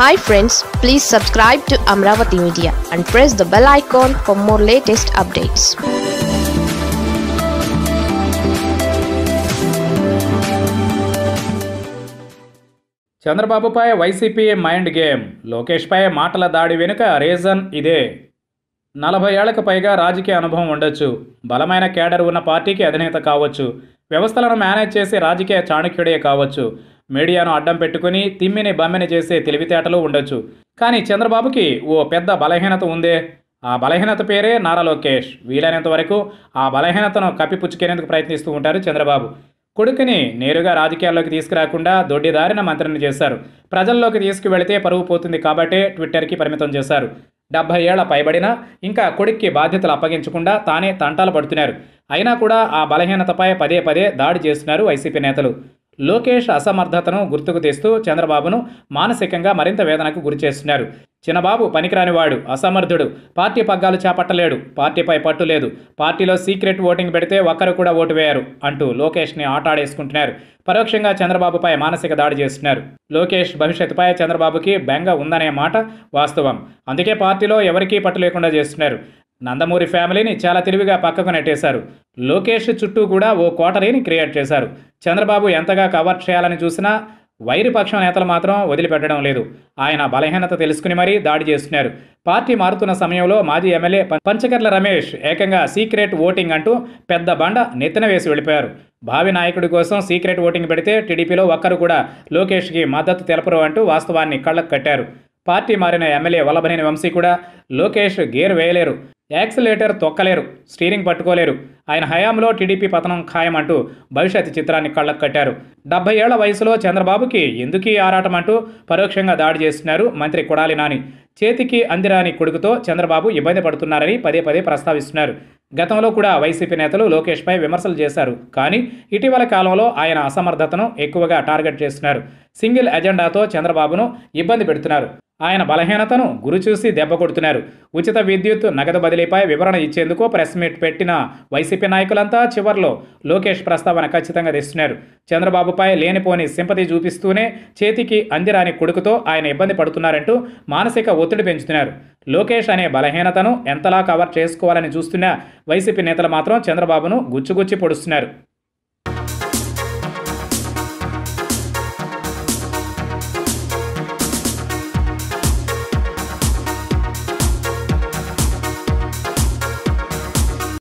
hi friends please subscribe to Amaravati media and press the bell icon for more latest updates చంద్రబాబుపై YCP mind game లోకేష్పై మాటల దాడి వెనుక reason ఇదే నలభై ఏళ్లకు పైగా రాజకీయ అనుభవం ఉండొచ్చు బలమైన కేడర్ ఉన్న పార్టీకి అధినేత కావచ్చు వ్యవస్థలను మేనేజ్ చేసి రాజకీయ చాణక్యుడే కావచ్చు మీడియాను అడ్డం పెట్టుకుని తిమ్మిని బమ్మిని చేసే తెలివితేటలు ఉండొచ్చు కానీ చంద్రబాబుకి ఓ పెద్ద బలహీనత ఉందే ఆ బలహీనత పేరే నారా లోకేష్ వీలైనంత వరకు ఆ బలహీనతను కప్పిపుచ్చుకునేందుకు ప్రయత్నిస్తూ ఉంటారు చంద్రబాబు కొడుకుని నేరుగా రాజకీయాల్లోకి తీసుకురాకుండా దొడ్డిదారిన మంత్రిని చేశారు ప్రజల్లోకి తీసుకువెళితే పరువు పోతుంది కాబట్టే ట్విట్టర్కి పరిమితం చేశారు డెబ్బై ఏళ్ల పైబడినా ఇంకా కొడుక్కి బాధ్యతలు అప్పగించకుండా తానే తంటాలు పడుతున్నారు అయినా కూడా ఆ బలహీనతపై పదే పదే దాడి చేస్తున్నారు వైసీపీ నేతలు లోకేష్ అసమర్థతను గుర్తుకు తెస్తూ చంద్రబాబును మానసికంగా మరింత వేదనకు గురిచేస్తున్నారు చిన్నబాబు పనికిరానివాడు అసమర్థుడు పార్టీ పగ్గాలు చేపట్టలేడు పార్టీపై పట్టు లేదు పార్టీలో సీక్రెట్ ఓటింగ్ పెడితే ఒక్కరు కూడా ఓటు వేయరు అంటూ లోకేష్ని ఆటాడేసుకుంటున్నారు పరోక్షంగా చంద్రబాబుపై మానసిక దాడి చేస్తున్నారు లోకేష్ భవిష్యత్తుపై చంద్రబాబుకి బెంగ ఉందనే మాట వాస్తవం అందుకే పార్టీలో ఎవరికీ పట్టు లేకుండా చేస్తున్నారు నందమూరి ఫ్యామిలీని చాలా తెలివిగా పక్కకు నెట్టేశారు లోకేష్ చుట్టూ కూడా ఓ కోటరీని క్రియేట్ చేశారు చంద్రబాబు ఎంతగా కవర్ చేయాలని చూసినా వైరుపక్షం నేతలు మాత్రం వదిలిపెట్టడం లేదు ఆయన బలహీనత తెలుసుకుని మరీ దాడి చేస్తున్నారు పార్టీ మారుతున్న సమయంలో మాజీ ఎమ్మెల్యే పంచకర్ల రమేష్ ఏకంగా సీక్రెట్ ఓటింగ్ అంటూ పెద్ద బండ నెత్తిన వేసి వెళ్ళిపోయారు భావి నాయకుడి కోసం సీక్రెట్ ఓటింగ్ పెడితే టీడీపీలో ఒక్కరు కూడా లోకేష్కి మద్దతు తెలపరు అంటూ వాస్తవాన్ని కళ్ళకు కట్టారు పార్టీ మారిన ఎమ్మెల్యే వల్లభనేని వంశీ కూడా లోకేష్ గేర్ వేయలేరు యాక్సిలేటర్ తొక్కలేరు స్టీరింగ్ పట్టుకోలేరు ఆయన హయాంలో టీడీపీ పతనం ఖాయమంటూ భవిష్యత్ చిత్రాన్ని కళ్ళకు కట్టారు డెబ్బై ఏళ్ల వయసులో చంద్రబాబుకి ఎందుకీ ఆరాటం అంటూ పరోక్షంగా దాడి చేస్తున్నారు మంత్రి కొడాలి నాని చేతికి అందిరాని కొడుకుతో చంద్రబాబు ఇబ్బంది పడుతున్నారని పదే పదే ప్రస్తావిస్తున్నారు గతంలో కూడా వైసీపీ నేతలు లోకేష్పై విమర్శలు చేశారు కానీ ఇటీవల కాలంలో ఆయన అసమర్థతను ఎక్కువగా టార్గెట్ చేస్తున్నారు సింగిల్ ఎజెండాతో చంద్రబాబును ఇబ్బంది పెడుతున్నారు ఆయన బలహీనతను గురి చూసి దెబ్బ కొడుతున్నారు ఉచిత విద్యుత్ నగదు బదిలీపై వివరణ ఇచ్చేందుకు ప్రెస్ మీట్ పెట్టిన వైసీపీ నాయకులంతా చివరిలో లోకేష్ ప్రస్తావన ఖచ్చితంగా తెస్తున్నారు చంద్రబాబుపై లేనిపోని సింపతి చూపిస్తూనే చేతికి అందిరాని కొడుకుతో ఆయన ఇబ్బంది పడుతున్నారంటూ మానసిక ఒత్తిడి పెంచుతున్నారు లోకేష్ అనే బలహీనతను ఎంతలా కవర్ చేసుకోవాలని చూస్తున్న వైసీపీ నేతలు మాత్రం చంద్రబాబును గుచ్చుగుచ్చి పొడుస్తున్నారు